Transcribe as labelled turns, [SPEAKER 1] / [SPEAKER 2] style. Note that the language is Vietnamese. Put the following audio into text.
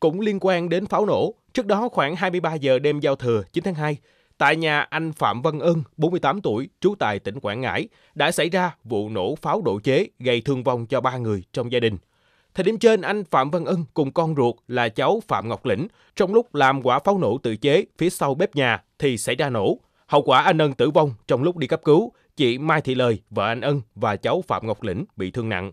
[SPEAKER 1] cũng liên quan đến pháo nổ. Trước đó khoảng 23 giờ đêm giao thừa 9 tháng 2, tại nhà anh Phạm Văn Ân, 48 tuổi, trú tại tỉnh Quảng Ngãi, đã xảy ra vụ nổ pháo độ chế gây thương vong cho ba người trong gia đình. Thời điểm trên, anh Phạm Văn Ân cùng con ruột là cháu Phạm Ngọc Lĩnh trong lúc làm quả pháo nổ tự chế phía sau bếp nhà thì xảy ra nổ. Hậu quả anh Ân tử vong trong lúc đi cấp cứu, chị Mai Thị Lời, vợ anh Ân và cháu Phạm Ngọc Lĩnh bị thương nặng.